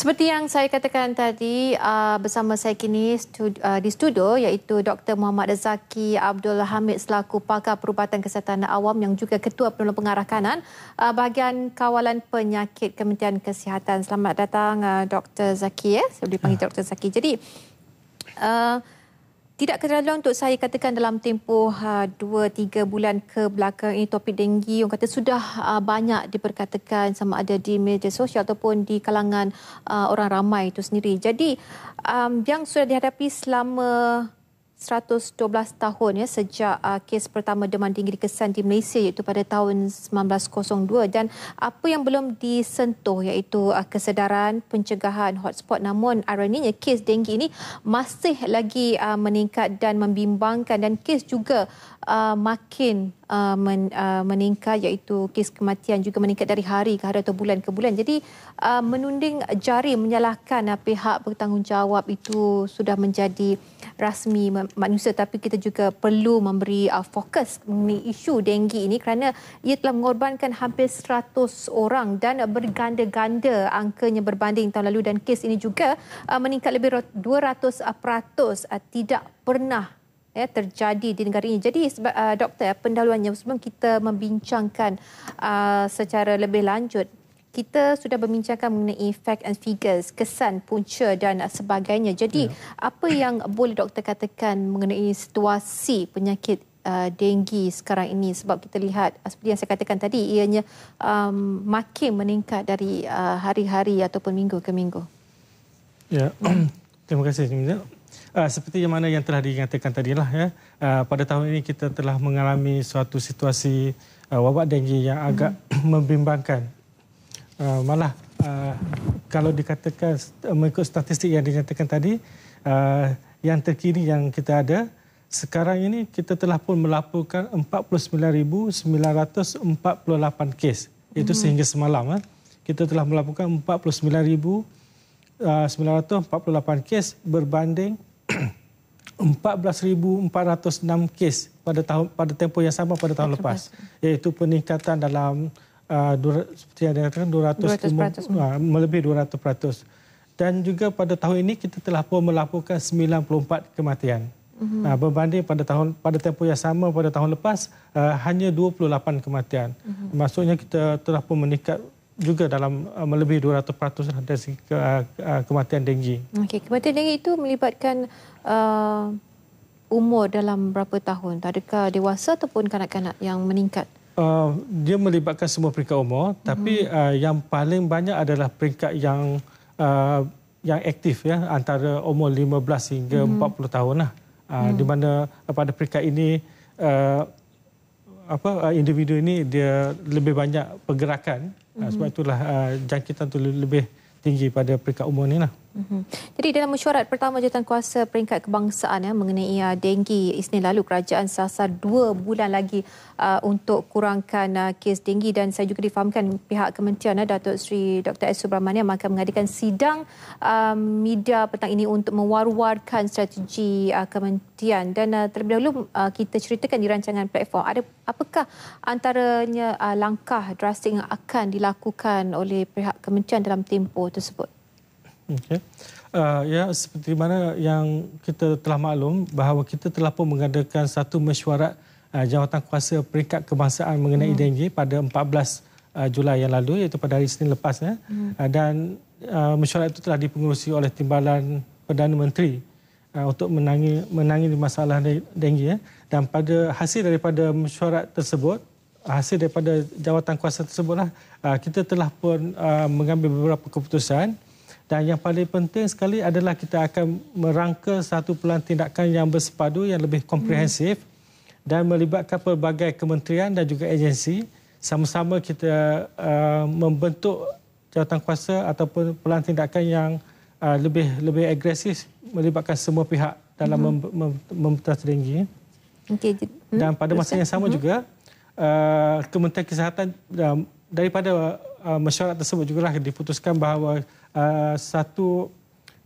Seperti yang saya katakan tadi, uh, bersama saya kini studi- uh, di studio iaitu Dr. Muhammad Zaki Abdul Hamid selaku pakar perubatan kesihatan awam yang juga ketua penolong pengarah kanan uh, bahagian kawalan penyakit Kementerian Kesihatan. Selamat datang uh, Dr. Zaki ya. Saya boleh panggil ah. Dr. Zaki. Jadi uh, tidak keterlaluan untuk saya katakan dalam tempoh ah, dua tiga bulan ke belakang ini topik denggi yang kata sudah uh, banyak diperkatakan sama ada di media sosial ataupun di kalangan uh, orang ramai itu sendiri. Jadi um, yang sudah dihadapi selama 112 tahun ya sejak uh, kes pertama demam tinggi dikesan di Malaysia iaitu pada tahun 1902 dan apa yang belum disentuh iaitu uh, kesedaran pencegahan hotspot namun ironinya kes denggi ini masih lagi uh, meningkat dan membimbangkan dan kes juga uh, makin uh, men, uh, meningkat iaitu kes kematian juga meningkat dari hari ke hari atau bulan ke bulan. Jadi uh, menunding jari menyalahkan uh, pihak bertanggungjawab itu sudah menjadi rasmi manusia tapi kita juga perlu memberi uh, fokus mengenai isu denggi ini kerana ia telah mengorbankan hampir 100 orang dan uh, berganda-ganda angkanya berbanding tahun lalu dan kes ini juga uh, meningkat lebih 200% uh, peratus, uh, tidak pernah ya terjadi di negara ini. Jadi uh, doktor pendahuluannya sebelum kita membincangkan uh, secara lebih lanjut kita sudah membincangkan mengenai fact and figures, kesan, punca dan sebagainya. Jadi ya. apa yang boleh doktor katakan mengenai situasi penyakit Uh, denggi sekarang ini sebab kita lihat uh, seperti yang saya katakan tadi ianya um, makin meningkat dari uh, hari-hari ataupun minggu ke minggu. Ya, terima kasih. Uh, seperti yang mana yang telah dinyatakan lah ya. Uh, pada tahun ini kita telah mengalami suatu situasi uh, wabak denggi yang agak hmm. membimbangkan. Uh, malah uh, kalau dikatakan mengikut statistik yang dinyatakan tadi uh, yang terkini yang kita ada sekarang ini kita telah pun melaporkan 49948 kes. Itu hmm. sehingga semalam eh. kita telah melaporkan 49948 kes berbanding 14406 kes pada tahun pada tempoh yang sama pada tahun lepas iaitu peningkatan dalam uh, seperti yang dikatakan 200, 200 uh, melebih 200% dan juga pada tahun ini kita telah pun melaporkan 94 kematian mhm. Uh, berbanding pada tahun pada tempoh yang sama pada tahun lepas uh, hanya 28 kematian. Uh-huh. Maksudnya kita telah pun meningkat juga dalam uh, melebihi 200% dari segi, uh, kematian denggi. Okey, kematian denggi itu melibatkan uh, umur dalam berapa tahun? Adakah dewasa ataupun kanak-kanak yang meningkat? Uh, dia melibatkan semua peringkat umur, mm -hmm. tapi uh, yang paling banyak adalah peringkat yang uh, yang aktif ya antara umur 15 hingga mm -hmm. 40 tahun lah. Uh, mm -hmm. Di mana uh, pada peringkat ini uh, apa uh, individu ini dia lebih banyak pergerakan Mm Sebab itulah uh, jangkitan tu lebih tinggi pada peringkat umur ini. lah. Mhm. Jadi dalam mesyuarat pertama jawatan kuasa peringkat kebangsaan ya, mengenai uh, denggi Isnin lalu kerajaan sasar dua bulan lagi uh, untuk kurangkan uh, kes denggi dan saya juga difahamkan pihak kementerian uh, Datuk Seri Dr. S. Subramania akan mengadakan sidang uh, media petang ini untuk mewar-warkan strategi uh, kementerian dan uh, terlebih dahulu uh, kita ceritakan di rancangan platform ada apakah antaranya uh, langkah drastik yang akan dilakukan oleh pihak kementerian dalam tempoh tersebut? Okay. Uh, ya seperti mana yang kita telah maklum bahawa kita telah pun mengadakan satu mesyuarat uh, kuasa peringkat kebangsaan mengenai hmm. dengue pada 14 uh, Julai yang lalu iaitu pada hari Senin lepas ya. hmm. uh, dan uh, mesyuarat itu telah dipengerusi oleh Timbalan Perdana Menteri uh, untuk menangi, menangani masalah denggi. ya. dan pada hasil daripada mesyuarat tersebut hasil daripada jawatan kuasa tersebutlah uh, kita telah pun uh, mengambil beberapa keputusan dan yang paling penting sekali adalah kita akan merangka satu pelan tindakan yang bersepadu yang lebih komprehensif hmm. dan melibatkan pelbagai kementerian dan juga agensi sama-sama kita uh, membentuk jawatankuasa ataupun pelan tindakan yang uh, lebih lebih agresif melibatkan semua pihak dalam hmm. mem mem memutas ringgi. Okay. Hmm. Dan pada masa yang sama hmm. juga uh, Kementerian Kesihatan uh, daripada uh, mesyuarat tersebut juga diputuskan bahawa uh, satu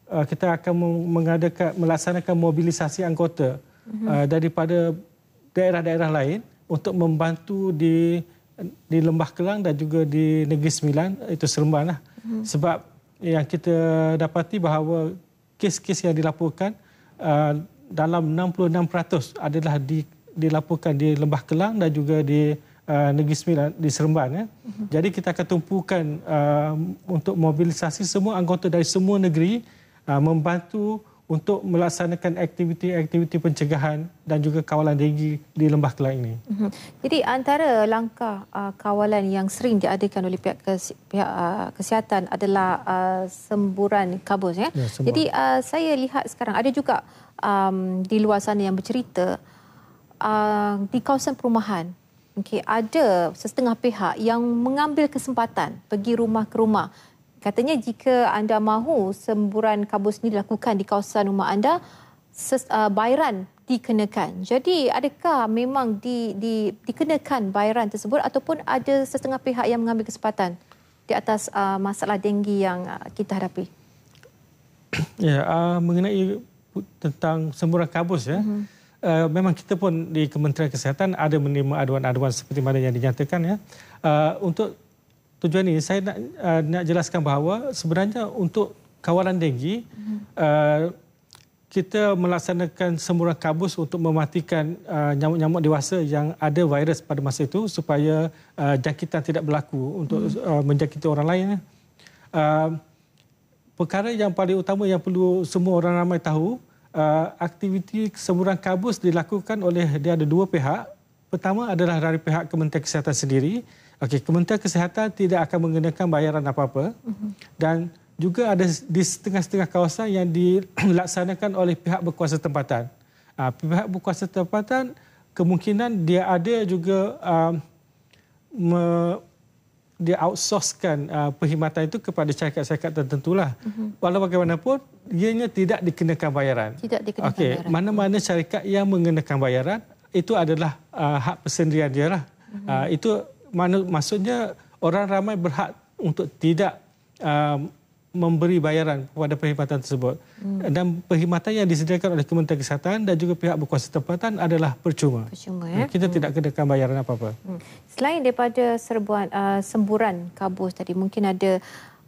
uh, kita akan mengadakan melaksanakan mobilisasi anggota mhm. uh, daripada daerah-daerah lain untuk membantu di di Lembah Kelang dan juga di Negeri Sembilan itu Seremban lah. Hmm. Sebab yang kita dapati bahawa kes-kes yang dilaporkan uh, dalam 66% adalah di, dilaporkan di Lembah Kelang dan juga di uh, Negeri Sembilan di Seremban. Ya. Uh mhm. -huh. Jadi kita akan tumpukan uh, untuk mobilisasi semua anggota dari semua negeri uh, membantu untuk melaksanakan aktiviti-aktiviti pencegahan dan juga kawalan tinggi di Lembah Kelang ini. Mhm. Jadi antara langkah uh, kawalan yang sering diadakan oleh pihak, kes, pihak uh, kesihatan adalah uh, semburan kabus. Ya? Ya, semburan. Jadi uh, saya lihat sekarang ada juga um, di luar sana yang bercerita uh, di kawasan perumahan okay, ada setengah pihak yang mengambil kesempatan pergi rumah ke rumah. Katanya jika anda mahu semburan kabus ini dilakukan di kawasan rumah anda, ses, uh, bayaran dikenakan. Jadi adakah memang di, di, dikenakan bayaran tersebut ataupun ada setengah pihak yang mengambil kesempatan di atas uh, masalah denggi yang uh, kita hadapi? Ya, uh, mengenai tentang semburan kabus ya. Uh-huh uh, memang kita pun di Kementerian Kesihatan ada menerima aduan-aduan seperti mana yang dinyatakan ya. Uh, untuk tujuan ini saya nak uh, nak jelaskan bahawa sebenarnya untuk kawalan denggi uh, kita melaksanakan semburan kabus untuk mematikan uh, nyamuk-nyamuk dewasa yang ada virus pada masa itu supaya uh, jangkitan tidak berlaku untuk uh, menjangkiti orang lain. Uh, perkara yang paling utama yang perlu semua orang ramai tahu Uh, aktiviti semburan kabus dilakukan oleh dia ada dua pihak. Pertama adalah dari pihak Kementerian Kesihatan sendiri. Okey, Kementerian Kesihatan tidak akan mengenakan bayaran apa-apa. Mhm. Dan juga ada di setengah-setengah kawasan yang dilaksanakan oleh pihak berkuasa tempatan. Uh, pihak berkuasa tempatan kemungkinan dia ada juga uh, dia outsourcekan uh, perkhidmatan itu kepada syarikat-syarikat tertentulah. Mm-hmm. Walau bagaimanapun, ianya tidak dikenakan bayaran. Tidak dikenakan okay. bayaran. Mana-mana syarikat yang mengenakan bayaran, itu adalah uh, hak persendirian dia. Lah. Mm-hmm. Uh, itu mana, maksudnya orang ramai berhak untuk tidak uh, memberi bayaran kepada perkhidmatan tersebut. Hmm. Dan perkhidmatan yang disediakan oleh Kementerian Kesihatan dan juga pihak berkuasa tempatan adalah percuma. percuma ya? Kita hmm. tidak kenakan bayaran apa-apa. Hmm. Selain daripada serbuan, uh, semburan kabus tadi, mungkin ada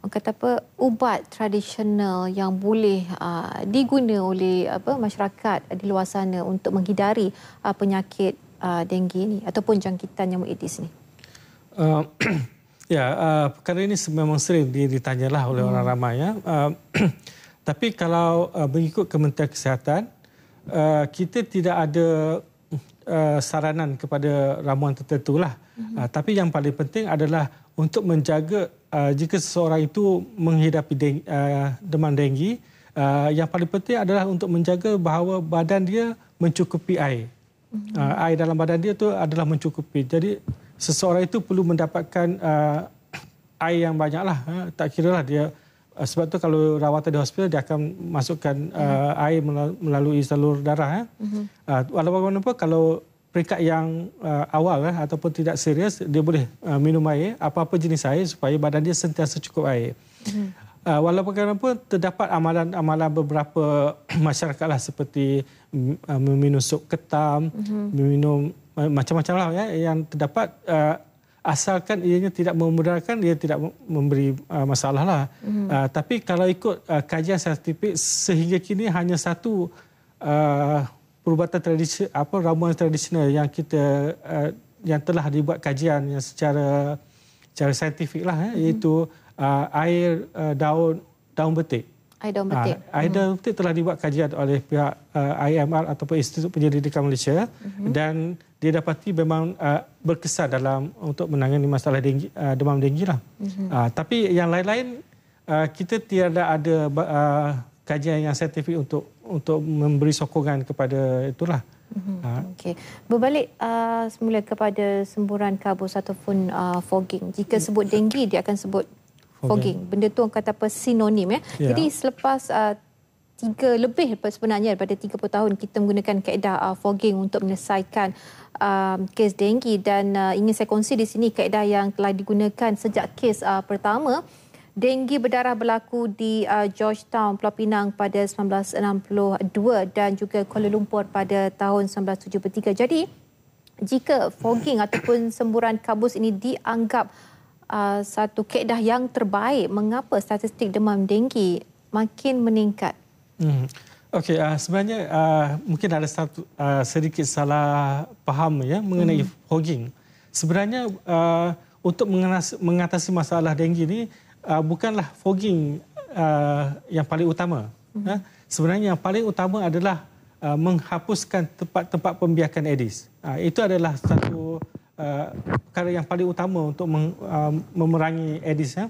kata apa ubat tradisional yang boleh uh, diguna oleh apa masyarakat di luar sana untuk menghindari uh, penyakit uh, denggi ini ataupun jangkitan nyamuk Aedes ini? Uh, Ya, uh, perkara ini memang sering ditanyalah oleh hmm. orang ramai. Ya. Uh, tapi kalau uh, mengikut Kementerian Kesihatan, uh, kita tidak ada uh, saranan kepada ramuan tertentu. Lah. Hmm. Uh, tapi yang paling penting adalah untuk menjaga uh, jika seseorang itu menghidapi deng, uh, demam denggi, uh, yang paling penting adalah untuk menjaga bahawa badan dia mencukupi air. Uh, air dalam badan dia tu adalah mencukupi. Jadi seseorang itu perlu mendapatkan uh, air yang banyaklah uh, tak lah dia uh, sebab tu kalau rawatan di hospital dia akan masukkan uh, mhm. air melalui salur darah ya uh, walaupun bagaimanapun kalau peringkat yang uh, awal uh, ataupun tidak serius dia boleh uh, minum air apa-apa jenis air supaya badan dia sentiasa cukup air uh-huh. Uh, walaupun kenapa terdapat amalan-amalan beberapa masyarakat lah seperti mm, uh, meminum sup ketam, mm-hmm. meminum macam-macam lah ya, yang terdapat uh, asalkan ianya tidak memudarkan, ia tidak memberi uh, masalah lah. Mm. Uh, tapi kalau ikut uh, kajian saintifik sehingga kini hanya satu uh, perubatan tradisi, apa ramuan tradisional yang kita uh, yang telah dibuat kajian yang secara secara saintifik lah, ya, mm. iaitu uh, air uh, daun daun betik. Aidan Betik. Ah, Aidan hmm. telah dibuat kajian oleh pihak uh, eh, IMR ataupun Institut Penyelidikan Malaysia uh mhm. -huh. dan dia dapati memang uh, berkesan dalam untuk menangani masalah denggi, uh, demam denggi lah. Uh -huh. uh, tapi yang lain-lain uh, kita tiada ada uh, kajian yang saintifik untuk untuk memberi sokongan kepada itulah. Mhm. Ah. Okey. Berbalik uh, semula kepada semburan kabus ataupun uh, fogging. Jika sebut denggi dia akan sebut fogging. Okay. Benda tu orang kata apa sinonim ya. Yeah. Jadi selepas uh, tiga lebih sebenarnya daripada 30 tahun kita menggunakan kaedah uh, fogging untuk menyelesaikan uh, kes denggi dan uh, ingin saya kongsi di sini kaedah yang telah digunakan sejak kes uh, pertama denggi berdarah berlaku di uh, Georgetown, Pulau Pinang pada 1962 dan juga Kuala Lumpur pada tahun 1973. Jadi, jika fogging ataupun semburan kabus ini dianggap uh, satu kaedah yang terbaik mengapa statistik demam denggi makin meningkat? Hmm. Okey, uh, sebenarnya uh, mungkin ada satu uh, sedikit salah faham ya mengenai hmm. fogging. Sebenarnya uh, untuk mengatasi masalah denggi ini uh, bukanlah fogging uh, yang paling utama. Hmm. Uh, sebenarnya yang paling utama adalah uh, menghapuskan tempat-tempat pembiakan edis. Uh, itu adalah satu uh, perkara yang paling utama untuk meng, uh, memerangi Aedes. Ya.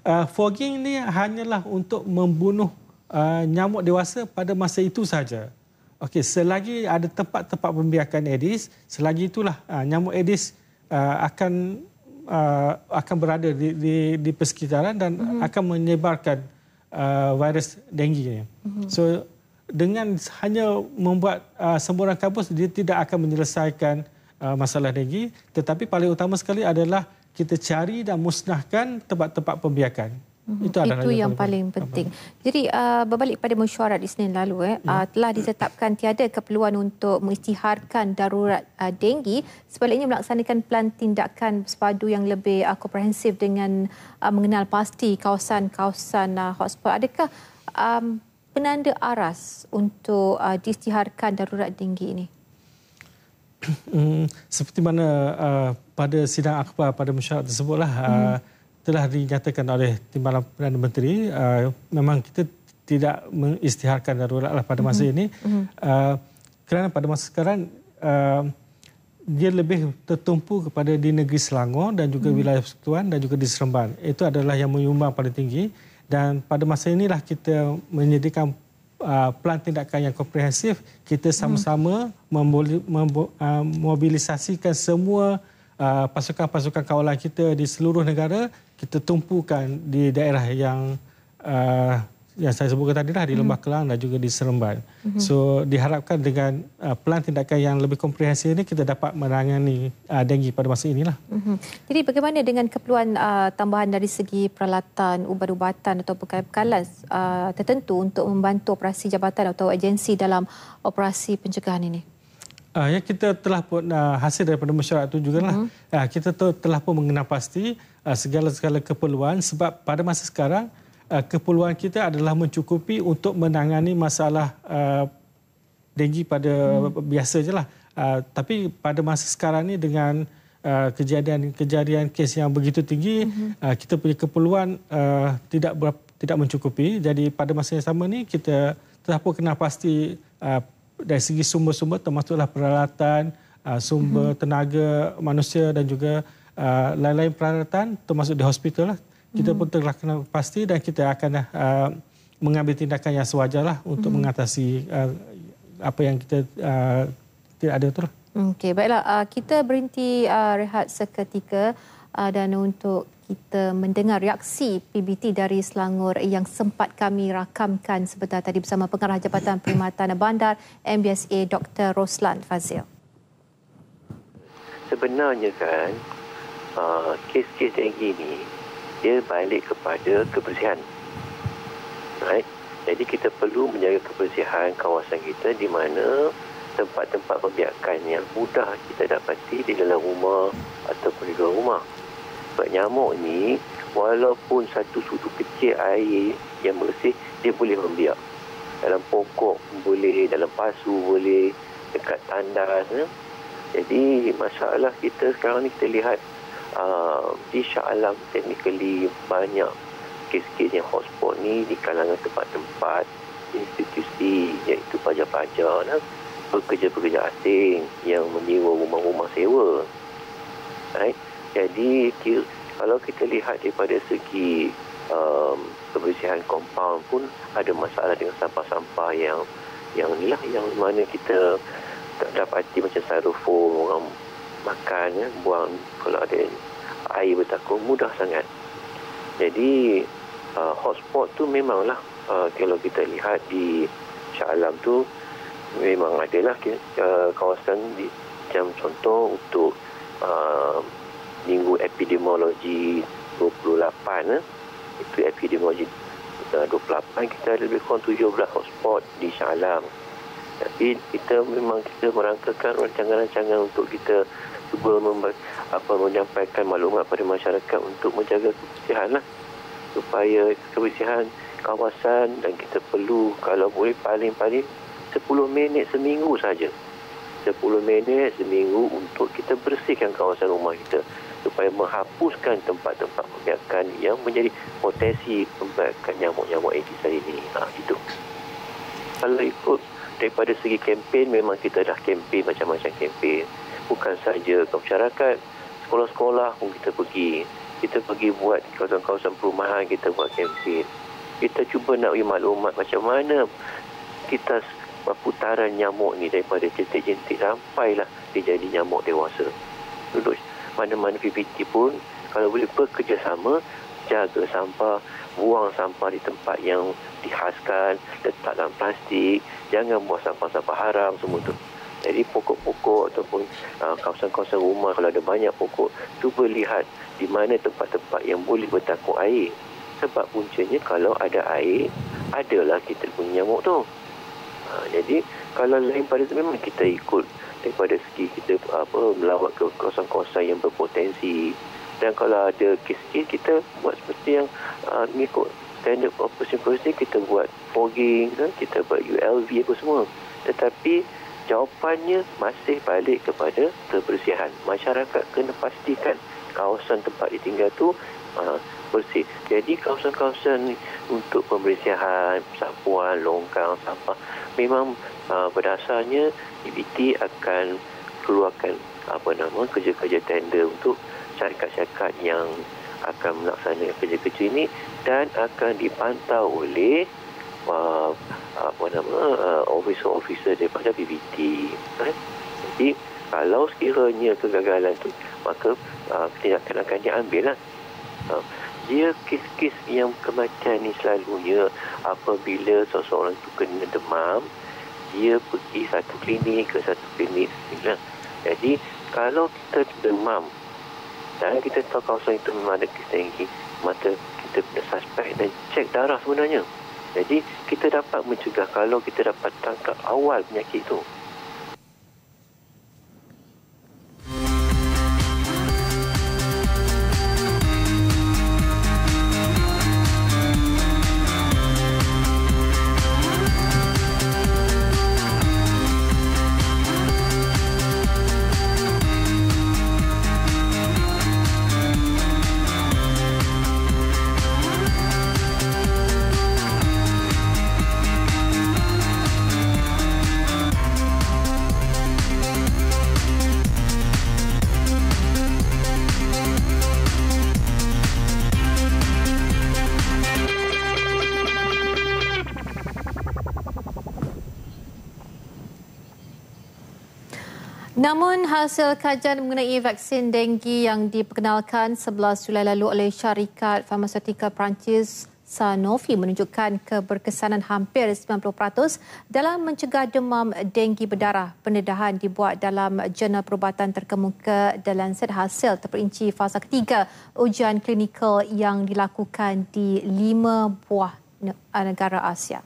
Uh, fogging ini hanyalah untuk membunuh uh, nyamuk dewasa pada masa itu saja. Okey, selagi ada tempat-tempat pembiakan Aedes, selagi itulah uh, nyamuk Aedes uh, akan uh, akan berada di, di, di persekitaran dan mm-hmm. akan menyebarkan uh, virus dengue ini. Mm-hmm. So dengan hanya membuat uh, semburan kabus dia tidak akan menyelesaikan uh, Uh, masalah dengi tetapi paling utama sekali adalah kita cari dan musnahkan tempat-tempat pembiakan mhm. itu, itu yang, yang paling penting. penting. Jadi uh, berbalik pada mesyuarat Isnin lalu, eh, ya. uh, telah ditetapkan tiada keperluan untuk mengisiharkan darurat uh, denggi. Sebaliknya melaksanakan pelan tindakan sepadu yang lebih uh, komprehensif dengan uh, mengenal pasti kawasan-kawasan uh, hotspot. Adakah um, penanda aras untuk uh, disytiharkan darurat denggi ini? Hmm, seperti mana uh, pada sidang akhbar pada mesyuarat tersebutlah hmm. uh, mm-hmm. telah dinyatakan oleh Timbalan Perdana Menteri uh, memang kita tidak mengisytiharkan darurat lah pada masa hmm. ini hmm. Uh, kerana pada masa sekarang uh, dia lebih tertumpu kepada di negeri Selangor dan juga hmm. wilayah persekutuan dan juga di Seremban itu adalah yang menyumbang paling tinggi dan pada masa inilah kita menyediakan Uh, plan tindakan yang komprehensif kita sama-sama memobilisasikan uh, semua uh, pasukan-pasukan kawalan kita di seluruh negara kita tumpukan di daerah yang yang saya sebutkan tadi lah di Lembah hmm. Kelang dan juga di Seremban. Hmm. So diharapkan dengan uh, pelan tindakan yang lebih komprehensif ini kita dapat menangani uh, denggi pada masa inilah. Hmm. Jadi bagaimana dengan keperluan uh, tambahan dari segi peralatan, ubat-ubatan atau bekalan-bekalan uh, tertentu untuk membantu operasi jabatan atau agensi dalam operasi pencegahan ini? Uh, ya kita telah pun uh, hasil daripada mesyuarat itu juga lah. Hmm. Uh, kita telah pun mengenal pasti uh, segala-segala keperluan sebab pada masa sekarang Uh, keperluan kita adalah mencukupi untuk menangani masalah uh, denggi pada hmm. biasa je lah. Uh, tapi pada masa sekarang ni dengan kejadian-kejadian uh, kes yang begitu tinggi, hmm. uh, kita punya keperluan uh, tidak ber, tidak mencukupi. Jadi pada masa yang sama ni kita tetap kena pasti uh, dari segi sumber-sumber termasuklah peralatan, uh, sumber hmm. tenaga manusia dan juga uh, lain-lain peralatan termasuk di hospital lah kita pun hmm. telah kenal pasti dan kita akan uh, mengambil tindakan yang sewajarlah untuk hmm. mengatasi uh, apa yang kita uh, tidak ada tu. Lah. Okey, baiklah uh, kita berhenti uh, rehat seketika uh, dan untuk kita mendengar reaksi PBT dari Selangor yang sempat kami rakamkan sebentar tadi bersama Pengarah Jabatan Perkhidmatan Bandar MBSA Dr. Roslan Fazil. Sebenarnya kan, uh, kes-kes yang gini dia balik kepada kebersihan. Right? Jadi kita perlu menjaga kebersihan kawasan kita di mana tempat-tempat pembiakan yang mudah kita dapati di dalam rumah ataupun di luar rumah. Sebab nyamuk ni walaupun satu sudu kecil air yang bersih dia boleh membiak. Dalam pokok boleh, dalam pasu boleh, dekat tandas. Eh? Jadi masalah kita sekarang ni kita lihat uh, ah, insya Allah technically banyak kes-kes yang hotspot ni di kalangan tempat-tempat institusi iaitu pajak-pajak dan lah, pekerja-pekerja asing yang menyewa rumah-rumah sewa. Right? Jadi kalau kita lihat daripada segi um, kebersihan kompaun pun ada masalah dengan sampah-sampah yang yang ni lah yang mana kita tak dapat dapati macam styrofoam orang makan ya, buang kalau ada air bertakung mudah sangat jadi uh, hotspot tu memanglah uh, kalau kita lihat di Shah Alam tu memang ada lah uh, kawasan di, macam contoh untuk uh, minggu epidemiologi 28 eh, ya. itu epidemiologi uh, 28 kita ada lebih kurang 17 hotspot di Shah Alam tapi kita memang kita merangkakan rancangan-rancangan untuk kita cuba member, apa, menyampaikan maklumat kepada masyarakat untuk menjaga kebersihan lah. Supaya kebersihan kawasan dan kita perlu kalau boleh paling-paling 10 minit seminggu saja. 10 minit seminggu untuk kita bersihkan kawasan rumah kita supaya menghapuskan tempat-tempat pembiakan yang menjadi potensi pembiakan nyamuk-nyamuk ini. Ha, itu. Kalau ikut daripada segi kempen memang kita dah kempen macam-macam kempen bukan saja ke masyarakat sekolah-sekolah pun kita pergi kita pergi buat kawasan-kawasan perumahan kita buat kempen kita cuba nak bagi maklumat macam mana kita putaran nyamuk ni daripada jentik-jentik sampailah dia jadi nyamuk dewasa duduk mana-mana PPT pun kalau boleh bekerjasama jaga sampah, buang sampah di tempat yang dihaskan, letak dalam plastik, jangan buang sampah-sampah haram semua tu. Jadi pokok-pokok ataupun uh, kawasan-kawasan rumah kalau ada banyak pokok, cuba lihat di mana tempat-tempat yang boleh bertakuk air. Sebab puncanya kalau ada air, adalah kita punya nyamuk tu. Ha, jadi kalau lain pada itu memang kita ikut daripada segi kita apa melawat ke kawasan-kawasan yang berpotensi dan kalau ada kes-kes kita buat seperti yang uh, mengikut standard operation procedure kita buat fogging kan? kita buat ULV apa semua tetapi jawapannya masih balik kepada kebersihan masyarakat kena pastikan kawasan tempat tinggal tu uh, bersih jadi kawasan-kawasan untuk pembersihan sapuan longkang sampah memang uh, berdasarnya DBT e akan keluarkan apa nama kerja-kerja tender untuk syarikat-syarikat yang akan melaksanakan kerja-kerja ini dan akan dipantau oleh uh, apa nama uh, officer-officer daripada BBT. Eh? Jadi kalau sekiranya kegagalan itu maka uh, tindakan akan diambil lah. Uh, dia kes-kes yang kematian ni selalunya apabila seseorang tu kena demam dia pergi satu klinik ke satu klinik lah. jadi kalau kita demam dan kita tahu kawasan itu memang ada kes dengki mata kita punya suspek dan cek darah sebenarnya jadi kita dapat mencegah kalau kita dapat tangkap awal penyakit itu Namun hasil kajian mengenai vaksin denggi yang diperkenalkan 11 Julai lalu oleh syarikat farmaseutikal Perancis Sanofi menunjukkan keberkesanan hampir 90% dalam mencegah demam denggi berdarah. Pendedahan dibuat dalam jurnal perubatan terkemuka The Lancet hasil terperinci fasa ketiga ujian klinikal yang dilakukan di lima buah negara Asia.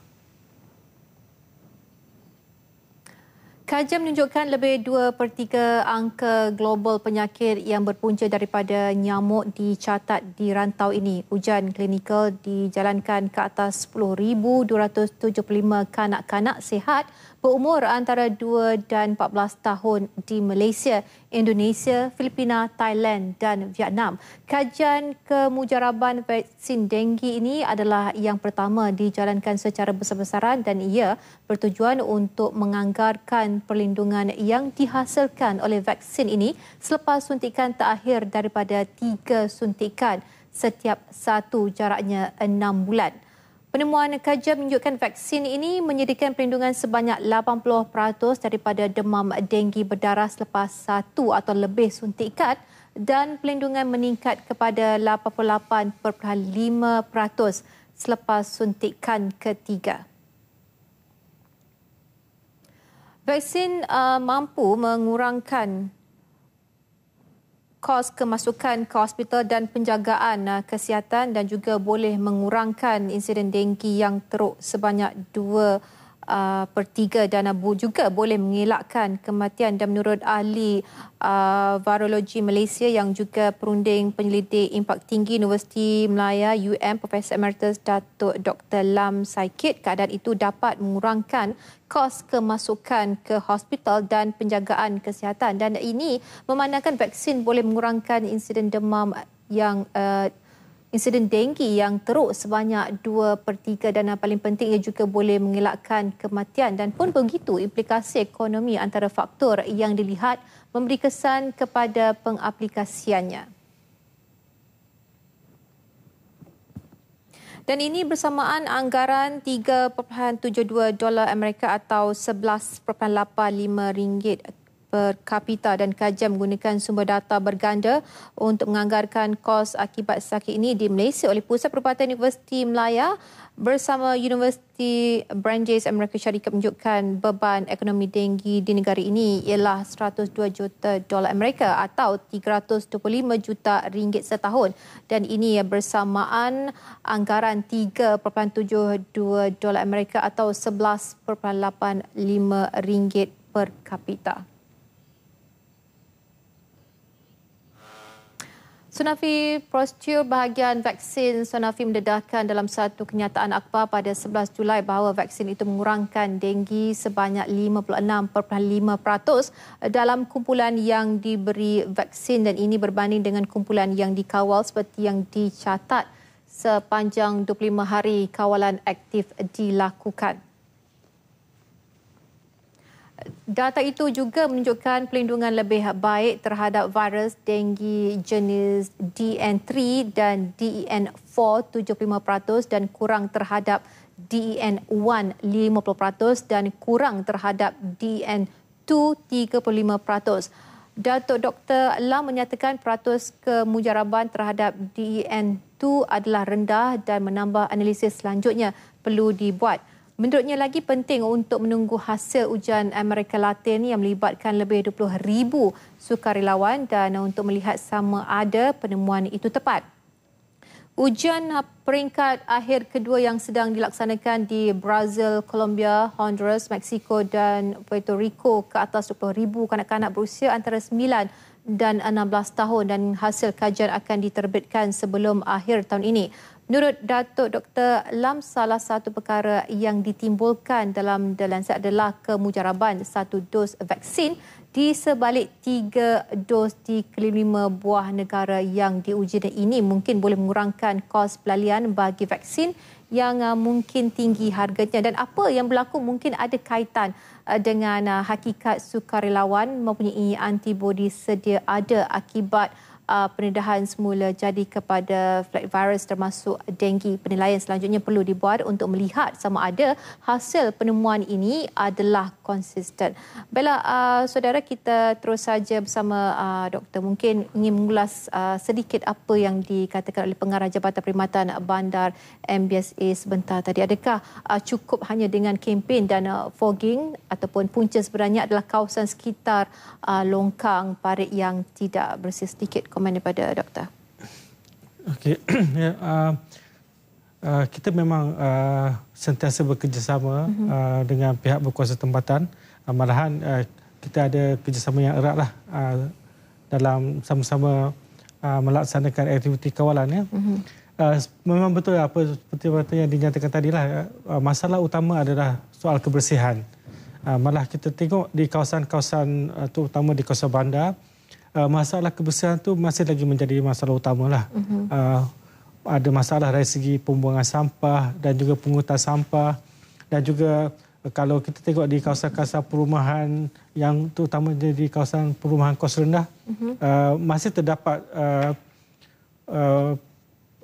Kajian menunjukkan lebih 2 per 3 angka global penyakit yang berpunca daripada nyamuk dicatat di rantau ini. Ujian klinikal dijalankan ke atas 10,275 kanak-kanak sehat berumur antara 2 dan 14 tahun di Malaysia, Indonesia, Filipina, Thailand dan Vietnam. Kajian kemujaraban vaksin denggi ini adalah yang pertama dijalankan secara besar-besaran dan ia bertujuan untuk menganggarkan perlindungan yang dihasilkan oleh vaksin ini selepas suntikan terakhir daripada tiga suntikan setiap satu jaraknya enam bulan. Penemuan kerja menunjukkan vaksin ini menyediakan perlindungan sebanyak 80% daripada demam denggi berdarah selepas satu atau lebih suntikan dan perlindungan meningkat kepada 88.5% selepas suntikan ketiga. Vaksin uh, mampu mengurangkan kos kemasukan ke hospital dan penjagaan uh, kesihatan dan juga boleh mengurangkan insiden dengki yang teruk sebanyak dua uh, pertiga dana bu juga boleh mengelakkan kematian dan menurut ahli uh, virologi Malaysia yang juga perunding penyelidik impak tinggi Universiti Melaya UM Profesor Emeritus Datuk Dr Lam Saikit keadaan itu dapat mengurangkan kos kemasukan ke hospital dan penjagaan kesihatan dan ini memandangkan vaksin boleh mengurangkan insiden demam yang uh, insiden denggi yang teruk sebanyak 2 per 3 dan yang paling penting ia juga boleh mengelakkan kematian dan pun begitu implikasi ekonomi antara faktor yang dilihat memberi kesan kepada pengaplikasiannya. Dan ini bersamaan anggaran 3.72 dolar Amerika atau 11.85 ringgit per kapita dan kajian menggunakan sumber data berganda untuk menganggarkan kos akibat sakit ini di Malaysia oleh Pusat Perubatan Universiti Melaya bersama Universiti Brandeis Amerika Syarikat menunjukkan beban ekonomi denggi di negara ini ialah 102 juta dolar Amerika atau 325 juta ringgit setahun dan ini bersamaan anggaran 3.72 dolar Amerika atau 11.85 ringgit per kapita. Sunafi prosedur bahagian vaksin Sunafi mendedahkan dalam satu kenyataan akhbar pada 11 Julai bahawa vaksin itu mengurangkan denggi sebanyak 56.5% dalam kumpulan yang diberi vaksin dan ini berbanding dengan kumpulan yang dikawal seperti yang dicatat sepanjang 25 hari kawalan aktif dilakukan. Data itu juga menunjukkan pelindungan lebih baik terhadap virus denggi jenis DN3 dan DN4 75% dan kurang terhadap DN1 50% dan kurang terhadap DN2 35%. Datuk Dr. Lam menyatakan peratus kemujaraban terhadap DN2 adalah rendah dan menambah analisis selanjutnya perlu dibuat. Menurutnya lagi penting untuk menunggu hasil ujian Amerika Latin yang melibatkan lebih 20,000 sukarelawan dan untuk melihat sama ada penemuan itu tepat. Ujian peringkat akhir kedua yang sedang dilaksanakan di Brazil, Colombia, Honduras, Mexico dan Puerto Rico ke atas 20,000 kanak-kanak berusia antara 9 dan 16 tahun dan hasil kajian akan diterbitkan sebelum akhir tahun ini. Menurut Datuk Dr. Lam, salah satu perkara yang ditimbulkan dalam The Lancet adalah kemujaraban satu dos vaksin di sebalik tiga dos di kelima buah negara yang diuji dan ini mungkin boleh mengurangkan kos pelalian bagi vaksin yang uh, mungkin tinggi harganya dan apa yang berlaku mungkin ada kaitan uh, dengan uh, hakikat sukarelawan mempunyai antibodi sedia ada akibat uh, pendedahan semula jadi kepada flat virus termasuk dengue. Penilaian selanjutnya perlu dibuat untuk melihat sama ada hasil penemuan ini adalah konsisten. Bella, uh, saudara kita terus saja bersama uh, doktor. Mungkin ingin mengulas uh, sedikit apa yang dikatakan oleh pengarah Jabatan Perkhidmatan Bandar MBSA sebentar tadi. Adakah uh, cukup hanya dengan kempen dan uh, fogging ataupun punca sebenarnya adalah kawasan sekitar uh, longkang parit yang tidak bersih sedikit komen daripada doktor. Okey. yeah, uh, uh, kita memang uh, sentiasa bekerjasama uh, dengan pihak berkuasa tempatan. Uh, malahan uh, kita ada kerjasama yang eratlah uh, dalam sama-sama uh, melaksanakan aktiviti kawalan. Ya. Uh, memang betul apa seperti yang dinyatakan tadilah. Uh, masalah utama adalah soal kebersihan. Uh, malah kita tengok di kawasan-kawasan uh, terutama di kawasan bandar, uh, masalah kebersihan tu masih lagi menjadi masalah utamalah. Mm-hmm. Uh, ada masalah dari segi pembuangan sampah dan juga pengutas sampah dan juga uh, kalau kita tengok di kawasan-kawasan perumahan yang terutama di kawasan perumahan kos rendah mm-hmm. uh, masih terdapat uh, uh,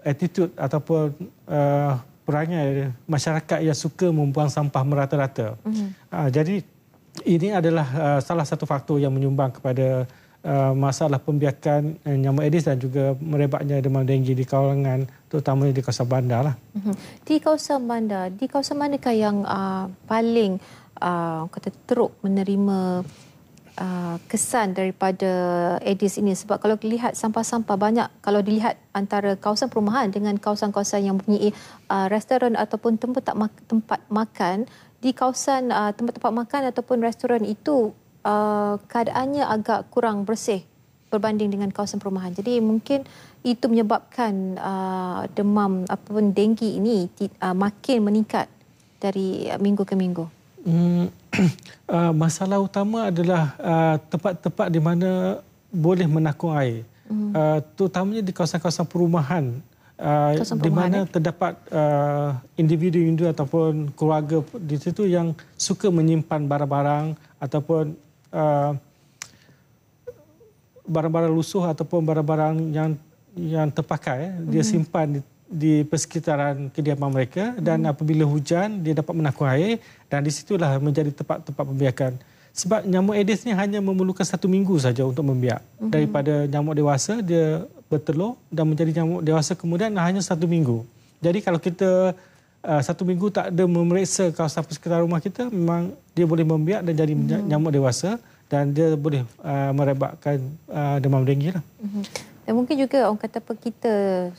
attitude ataupun uh, perangai masyarakat yang suka membuang sampah merata-rata. Mm-hmm. Uh, jadi ini adalah uh, salah satu faktor yang menyumbang kepada Uh, masalah pembiakan uh, nyamuk Aedes dan juga merebaknya demam denggi di kalangan terutamanya di kawasan bandar. Lah. Mhm. Di kawasan bandar, di kawasan manakah yang uh, paling uh, kata teruk menerima uh, kesan daripada Aedes ini? Sebab kalau dilihat sampah-sampah banyak, kalau dilihat antara kawasan perumahan dengan kawasan-kawasan yang mempunyai uh, restoran ataupun tempat, tak mak- tempat makan, di kawasan uh, tempat-tempat makan ataupun restoran itu Uh, keadaannya agak kurang bersih berbanding dengan kawasan perumahan. Jadi mungkin itu menyebabkan uh, demam ataupun denggi ini uh, makin meningkat dari uh, minggu ke minggu. Hmm, uh, masalah utama adalah uh, tempat-tempat uh, di mana boleh menakung air. Hmm. Uh, terutamanya di kawasan-kawasan perumahan, uh, di mana eh? terdapat individu-individu uh, ataupun keluarga di situ yang suka menyimpan barang-barang ataupun Uh, barang-barang uh, lusuh ataupun barang-barang yang yang terpakai mm-hmm. dia hmm. simpan di, di persekitaran kediaman mereka dan mm-hmm. apabila hujan dia dapat menakung air dan di situlah menjadi tempat-tempat pembiakan sebab nyamuk Aedes ni hanya memerlukan satu minggu saja untuk membiak mm-hmm. daripada nyamuk dewasa dia bertelur dan menjadi nyamuk dewasa kemudian hanya satu minggu jadi kalau kita Ah, satu minggu tak ada memeriksa kawasan persekitaran rumah kita memang dia boleh membiak dan jadi hmm. nyamuk dewasa dan dia boleh uh, merebakkan uh, demam denggi lah. Hmm. Dan mungkin juga orang kata apa kita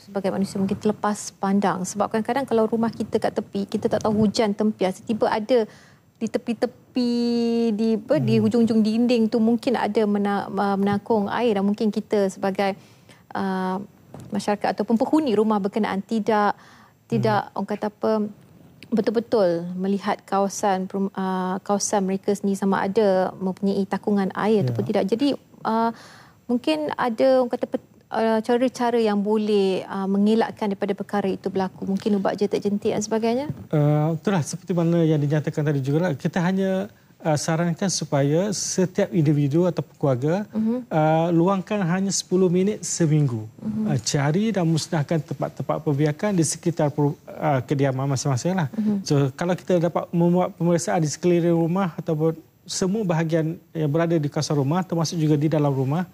sebagai manusia mungkin terlepas pandang sebab kadang-kadang kalau rumah kita kat tepi kita tak tahu hujan tempias tiba ada di tepi-tepi di apa, hmm. di hujung-hujung dinding tu mungkin ada mena- menakung air dan mungkin kita sebagai uh, masyarakat ataupun penghuni rumah berkenaan tidak uh, tidak hmm. orang kata apa betul-betul melihat kawasan uh, kawasan mereka ni sama ada mempunyai takungan air yeah. ataupun tidak. Jadi uh, mungkin ada orang kata uh, cara-cara yang boleh uh, mengelakkan daripada perkara itu berlaku. Mungkin ubat je tak jentik dan sebagainya. Uh, itulah seperti mana yang dinyatakan tadi juga. Lah. Kita hanya uh, sarankan supaya setiap individu atau keluarga uh-huh. uh, luangkan hanya 10 minit seminggu. Uh-huh. Uh, cari dan musnahkan tempat-tempat pembiakan di sekitar per, uh, kediaman masing-masing. Lah. Uh-huh. So, kalau kita dapat membuat pemeriksaan di sekeliling rumah ataupun semua bahagian yang berada di kawasan rumah termasuk juga di dalam rumah,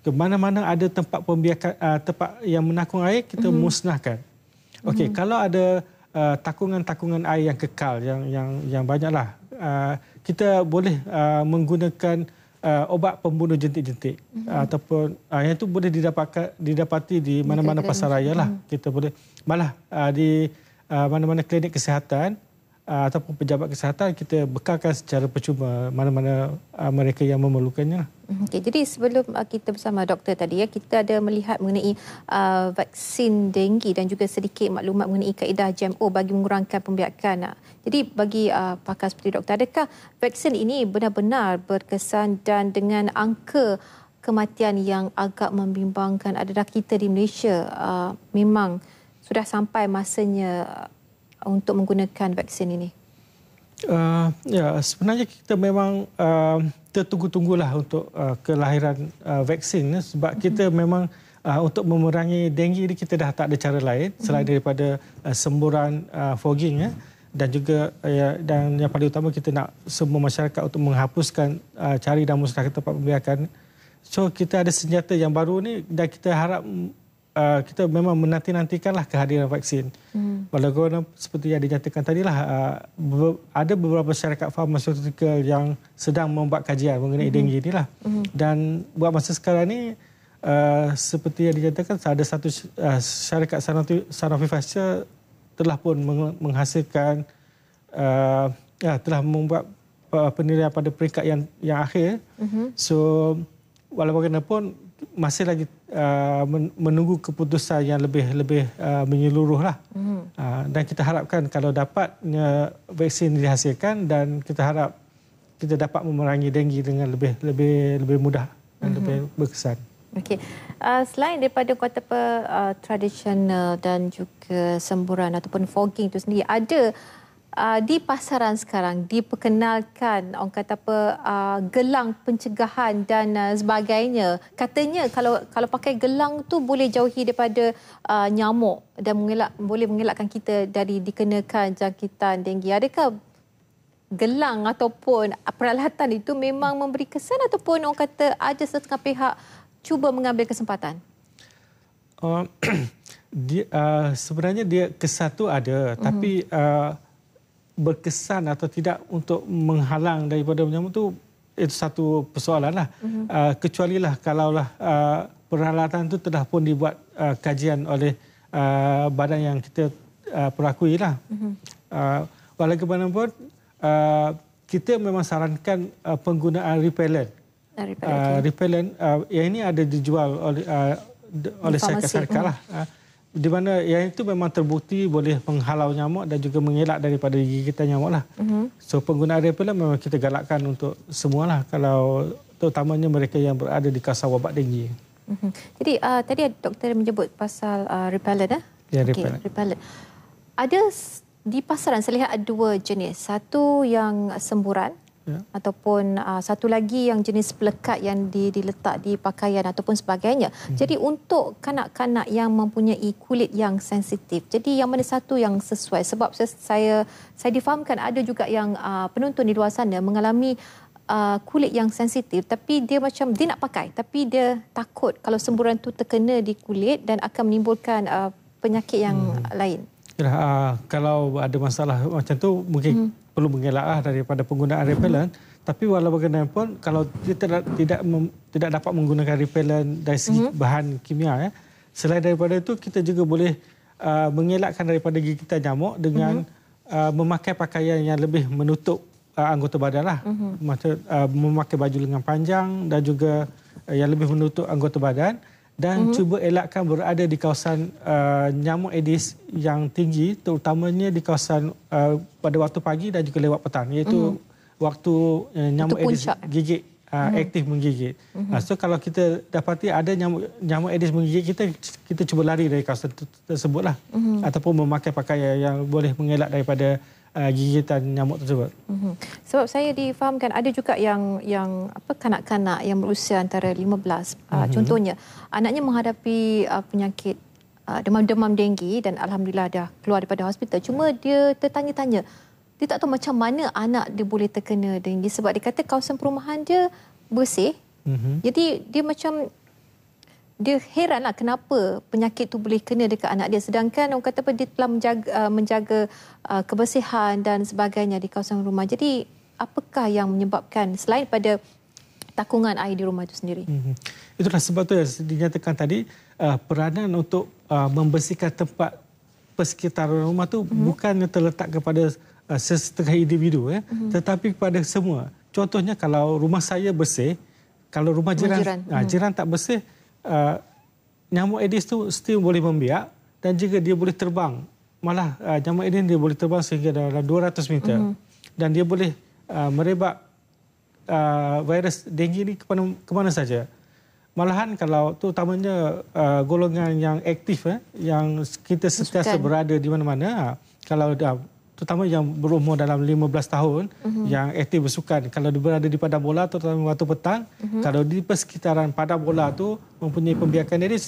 ke mana-mana ada tempat pembiakan uh, tempat yang menakung air kita mm-hmm. musnahkan. Okey, mm-hmm. kalau ada uh, takungan-takungan air yang kekal yang yang yang banyaklah uh, kita boleh uh, menggunakan uh, obat pembunuh jentik-jentik mm -hmm. ataupun uh, yang itu boleh didapatkan didapati di mana-mana pasaraya lah mm -hmm. kita boleh malah uh, di uh, mana-mana uh, klinik kesihatan uh, ataupun pejabat kesihatan kita bekalkan secara percuma mana-mana uh, mereka yang memerlukannya. Mhm, okay, jadi sebelum uh, kita bersama doktor tadi ya kita ada melihat mengenai uh, vaksin denggi dan juga sedikit maklumat mengenai kaedah JMO bagi mengurangkan pembiakan. Uh. Jadi bagi uh, pakar seperti doktor adakah vaksin ini benar-benar berkesan dan dengan angka kematian yang agak membimbangkan adalah kita di Malaysia uh, memang sudah sampai masanya untuk menggunakan vaksin ini? Uh, ya, sebenarnya kita memang uh, tertunggu-tunggulah untuk uh, kelahiran uh, vaksin ya, sebab kita mm -hmm. memang uh, untuk memerangi denggi ini kita dah tak ada cara lain mm -hmm. selain daripada uh, semburan uh, fogging ya, dan juga uh, ya, dan yang paling utama kita nak semua masyarakat untuk menghapuskan uh, cari dan musnahkan tempat pembiakan. So kita ada senjata yang baru ni dan kita harap uh, kita memang menanti-nantikanlah kehadiran vaksin. Hmm. Walaupun seperti yang dinyatakan tadi lah, uh, ada beberapa syarikat pharmaceutical yang sedang membuat kajian mengenai hmm. dengue lah. Hmm. Dan buat masa sekarang ini, uh, seperti yang dinyatakan, ada satu uh, syarikat Sanofi, Sanofi Pfizer telah pun menghasilkan, uh, ya, telah membuat uh, penilaian pada peringkat yang, yang akhir. Hmm. So, walaupun kenapa pun, masih lagi Uh, menunggu keputusan yang lebih lebih uh, menyeluruh lah. Mhm. Uh, dan kita harapkan kalau dapat vaksin dihasilkan dan kita harap kita dapat memerangi denggi dengan lebih lebih lebih mudah dan mhm. lebih berkesan. Okey. Uh, selain daripada kuota per uh, tradisional dan juga semburan ataupun fogging itu sendiri ada uh, di pasaran sekarang diperkenalkan orang kata apa uh, gelang pencegahan dan uh, sebagainya. Katanya kalau kalau pakai gelang tu boleh jauhi daripada uh, nyamuk dan mengelak, boleh mengelakkan kita dari dikenakan jangkitan denggi. Adakah gelang ataupun peralatan itu memang memberi kesan ataupun orang kata ada setengah pihak cuba mengambil kesempatan? Uh, dia, uh, sebenarnya dia kesan ada mm-hmm. tapi uh, berkesan atau tidak untuk menghalang daripada menyambut itu itu satu persoalan lah. Mm -hmm. uh, ah, Kecuali lah kalau lah uh, ah, peralatan itu telah pun dibuat uh, kajian oleh uh, badan yang kita uh, perakui lah. Mm -hmm. uh, walau pun, uh, kita memang sarankan uh, penggunaan repellent. Repellent. Uh, repellent. Uh, yang ini ada dijual oleh uh, oleh Farmasi. saya kesarkan mhm. lah. Mm di mana yang itu memang terbukti boleh menghalau nyamuk dan juga mengelak daripada gigitan nyamuk lah. Uh mhm. -huh. So penggunaan repellent memang kita galakkan untuk semualah kalau terutamanya mereka yang berada di kawasan wabak denggi. Uh mhm. -huh. Jadi uh, tadi doktor menyebut pasal uh, repellent eh? Ya, repellent. Okay, repellent. Ada di pasaran saya lihat ada dua jenis. Satu yang semburan yeah. ataupun uh, satu lagi yang jenis pelekat yang di, diletak di pakaian ataupun sebagainya. Mm. Jadi untuk kanak-kanak yang mempunyai kulit yang sensitif, jadi yang mana satu yang sesuai? Sebab saya saya, saya difahamkan ada juga yang uh, penonton di luar sana mengalami uh, kulit yang sensitif, tapi dia macam dia nak pakai, tapi dia takut kalau semburan tu terkena di kulit dan akan menimbulkan uh, penyakit yang mm. lain. Uh, kalau ada masalah macam tu mungkin hmm perlu mengelaklah daripada penggunaan repellent tapi walaupun bagaimanapun kalau kita tidak mem, tidak dapat menggunakan repellent dari segi mm bahan kimia ya selain daripada itu kita juga boleh uh, mengelakkan daripada gigitan nyamuk dengan mm uh, memakai pakaian yang lebih menutup uh, anggota badanlah mm Maksud uh, memakai baju lengan panjang dan juga uh, yang lebih menutup anggota badan dan uh mhm. -huh. cuba elakkan berada di kawasan uh, nyamuk Aedes yang tinggi terutamanya di kawasan uh, pada waktu pagi dan juga lewat petang iaitu uh mhm. -huh. waktu uh, nyamuk Itu Aedes eh? gigit uh, uh mhm. -huh. aktif menggigit. Uh -huh. uh, so kalau kita dapati ada nyamuk nyamuk Aedes menggigit kita kita cuba lari dari kawasan tersebutlah uh -huh. ataupun memakai pakaian yang boleh mengelak daripada uh, gigitan nyamuk tersebut. Mm-hmm. Sebab saya difahamkan ada juga yang yang apa kanak-kanak yang berusia antara 15 mm-hmm. uh, mhm. contohnya anaknya menghadapi uh, penyakit uh, demam-demam denggi dan alhamdulillah dah keluar daripada hospital. Cuma dia tertanya-tanya dia tak tahu macam mana anak dia boleh terkena denggi sebab dia kata kawasan perumahan dia bersih. Mm-hmm. Jadi dia macam dia heranlah kenapa penyakit tu boleh kena dekat anak dia sedangkan orang kata apa dia telah menjaga uh, menjaga uh, kebersihan dan sebagainya di kawasan rumah. Jadi apakah yang menyebabkan selain pada takungan air di rumah itu sendiri? Mhm. Itulah sebab tu yang dinyatakan tadi uh, peranan untuk membersihkan tempat persekitaran rumah tu hmm. bukannya terletak kepada sesetengah individu ya, hmm. tetapi kepada semua. Contohnya kalau rumah saya bersih, kalau rumah jiran jiran, hmm. jiran tak bersih uh, nyamuk Aedes tu still boleh membiak dan jika dia boleh terbang malah uh, nyamuk Aedes dia boleh terbang sehingga dalam 200 meter mm -hmm. dan dia boleh uh, merebak uh, virus dengue ni ke mana, ke mana saja malahan kalau terutamanya uh, golongan yang aktif eh, yang kita sentiasa berada di mana-mana uh, kalau dah terutama yang berumur dalam 15 tahun uh mhm. -huh. yang aktif bersukan kalau dia berada di padang bola terutama waktu petang uh mhm. -huh. kalau di persekitaran padang bola tu mempunyai pembiakan diri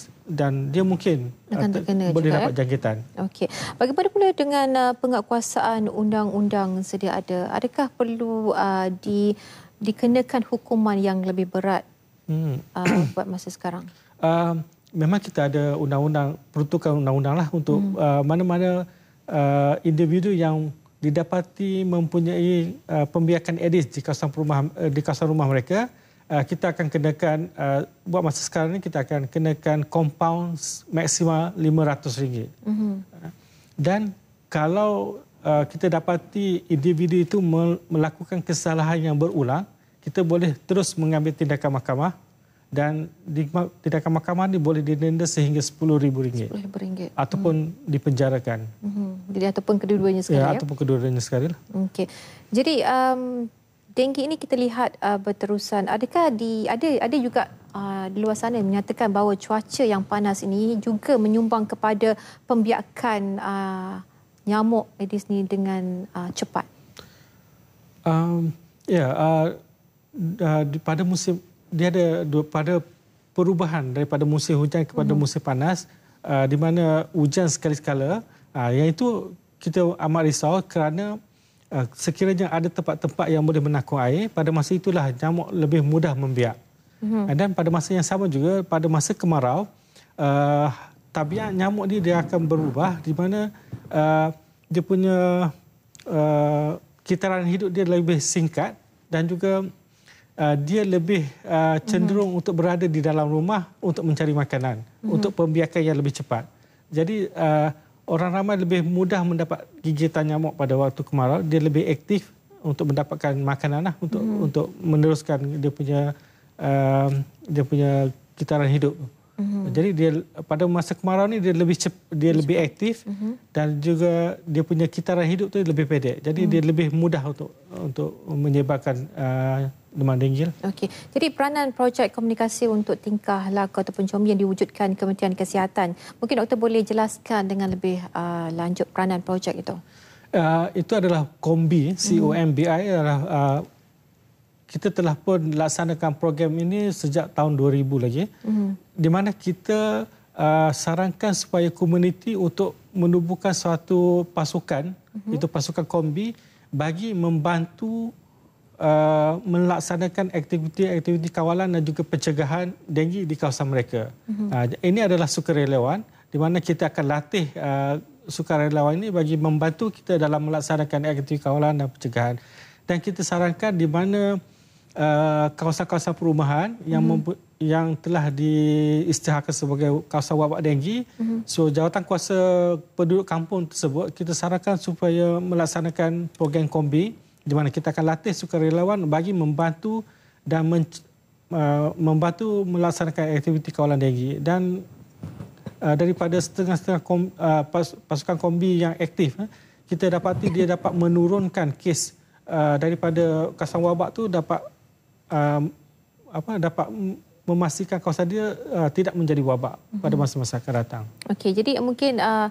dan dia mungkin eh, boleh juga, dapat eh? jangkitan. Okey. Bagaimana pula dengan uh, penguatkuasaan undang-undang sedia ada? Adakah perlu uh, di dikenakan hukuman yang lebih berat hmm. uh, buat masa sekarang? Uh, memang kita ada undang-undang peruntukan undang undang lah untuk hmm. mana-mana hmm. uh, uh, individu yang didapati mempunyai uh, pembiakan edis di kawasan rumah uh, di kawasan rumah mereka uh, kita akan kenakan uh, buat masa sekarang ni kita akan kenakan compound maksima RM500. Mm -hmm. Dan kalau uh, kita dapati individu itu melakukan kesalahan yang berulang kita boleh terus mengambil tindakan mahkamah dan di tindakan mahkamah ini boleh didenda sehingga RM10,000. rm Ataupun hmm. dipenjarakan. Hmm. Jadi ataupun kedua-duanya sekali. Ya, ya, ataupun kedua-duanya sekali. Lah. Okey. Jadi um, dengki ini kita lihat uh, berterusan. Adakah di ada ada juga uh, di luar sana yang menyatakan bahawa cuaca yang panas ini juga menyumbang kepada pembiakan uh, nyamuk Aedes ini dengan uh, cepat? Um, ya, uh, uh, pada musim dia ada dua, pada perubahan daripada musim hujan kepada mm-hmm. musim panas uh, di mana hujan sekali-sekala uh, yang itu kita amat risau kerana uh, sekiranya ada tempat-tempat yang boleh menakung air pada masa itulah nyamuk lebih mudah membiak mm-hmm. dan pada masa yang sama juga pada masa kemarau uh, tabiat nyamuk ni dia akan berubah di mana uh, dia punya uh, kitaran hidup dia lebih singkat dan juga uh, dia lebih uh, cenderung mm -hmm. untuk berada di dalam rumah untuk mencari makanan, mm -hmm. untuk pembiakan yang lebih cepat. Jadi uh, orang ramai lebih mudah mendapat gigitan nyamuk pada waktu kemarau, dia lebih aktif untuk mendapatkan makanan lah, untuk mm -hmm. untuk meneruskan dia punya uh, dia punya kitaran hidup. Mm -hmm. Jadi dia pada masa kemarau ni dia lebih cep, dia cepat. lebih aktif mm -hmm. dan juga dia punya kitaran hidup tu lebih pendek. Jadi mm -hmm. dia lebih mudah untuk untuk menyebabkan uh, demam denggil. Okey. Jadi peranan projek komunikasi untuk tingkah laku ataupun comel yang diwujudkan Kementerian Kesihatan. Mungkin doktor boleh jelaskan dengan lebih uh, lanjut peranan projek itu. Uh, itu adalah COMBI, C O adalah uh, kita telah pun laksanakan program ini sejak tahun 2000 lagi mm-hmm. di mana kita uh, sarankan supaya komuniti untuk menubuhkan suatu pasukan mm-hmm. itu pasukan kombi bagi membantu uh, melaksanakan aktiviti-aktiviti kawalan dan juga pencegahan denggi di kawasan mereka. Mm-hmm. Uh, ini adalah sukarelawan di mana kita akan latih uh, sukarelawan ini bagi membantu kita dalam melaksanakan aktiviti kawalan dan pencegahan. Dan kita sarankan di mana Eh, kawasan-kawasan perumahan yang mm-hmm. yang telah diistiharkan sebagai kawasan wabak denggi. Mm-hmm. So jawatan kuasa penduduk kampung tersebut kita sarankan supaya melaksanakan program kombi di mana kita akan latih sukarelawan bagi membantu dan men- uh, membantu melaksanakan aktiviti kawalan denggi dan uh, daripada setengah-setengah kom- uh, pas- pasukan kombi yang aktif kita dapati dia dapat menurunkan kes Uh, daripada kawasan wabak tu dapat Um, apa dapat memastikan kawasan dia uh, tidak menjadi wabak mm-hmm. pada masa-masa akan datang. Okey, jadi mungkin uh,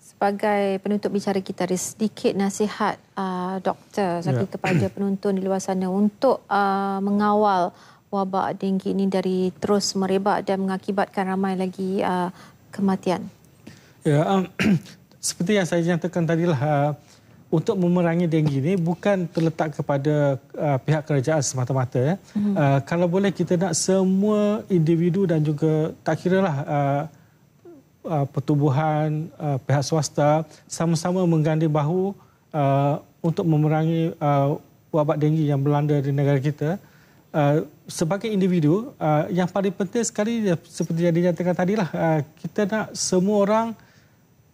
sebagai penutup bicara kita ada sedikit nasihat uh, doktor Zaki yeah. kepada penonton di luar sana untuk uh, mengawal wabak dengue ini dari terus merebak dan mengakibatkan ramai lagi uh, kematian. Ya, yeah, um, seperti yang saya nyatakan tadilah uh, untuk memerangi denggi ini bukan terletak kepada uh, pihak kerajaan semata-mata. Ya. Hmm. Uh, kalau boleh kita nak semua individu dan juga tak kira lah uh, uh, pertubuhan, uh, pihak swasta sama-sama mengganding bahu uh, untuk memerangi uh, wabak denggi yang melanda di negara kita. Uh, sebagai individu, uh, yang paling penting sekali seperti yang dinyatakan tadi, lah, uh, kita nak semua orang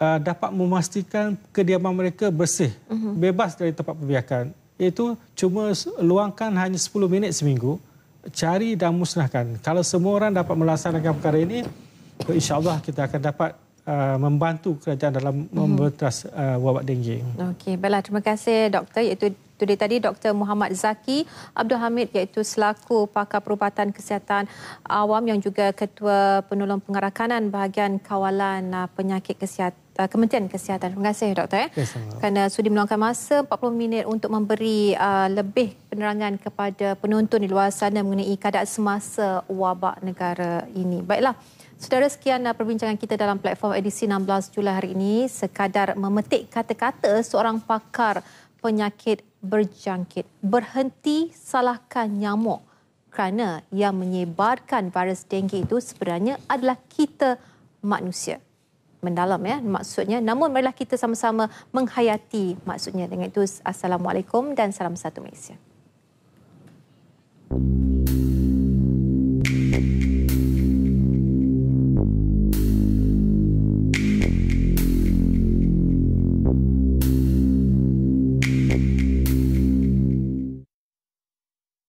uh, dapat memastikan kediaman mereka bersih, uh-huh. bebas dari tempat pembiakan. Itu cuma luangkan hanya 10 minit seminggu, cari dan musnahkan. Kalau semua orang dapat melaksanakan perkara ini, insyaAllah kita akan dapat Uh, membantu kerajaan dalam mhm. memberantas uh, wabak dengue. Okey, baiklah terima kasih doktor iaitu itu dia tadi Dr. Muhammad Zaki Abdul Hamid iaitu selaku pakar perubatan kesihatan awam yang juga ketua penolong pengarahkanan bahagian kawalan ah, penyakit kesihatan ah, Kementerian Kesihatan. Terima kasih doktor eh. ya. Kerana sudi meluangkan masa 40 minit untuk memberi uh, lebih penerangan kepada penonton di luar sana mengenai keadaan semasa wabak negara ini. Baiklah. Saudara sekian uh, perbincangan kita dalam platform edisi 16 Julai hari ini sekadar memetik kata-kata seorang pakar penyakit berjangkit. Berhenti salahkan nyamuk kerana yang menyebarkan virus dengue itu sebenarnya adalah kita manusia. Mendalam ya maksudnya. Namun marilah kita sama-sama menghayati maksudnya. Dengan itu, Assalamualaikum dan salam satu Malaysia. Thank you.